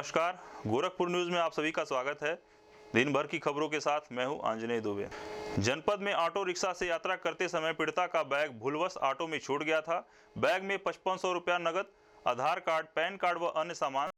नमस्कार गोरखपुर न्यूज़ में आप सभी का स्वागत है दिन भर की खबरों के साथ मैं हूं आंजने दुबे जनपद में ऑटो रिक्शा से यात्रा करते समय पीड़िता का बैग भूलवश ऑटो में छूट गया था बैग में पचपन सौ रुपया नगद आधार कार्ड पैन कार्ड व अन्य सामान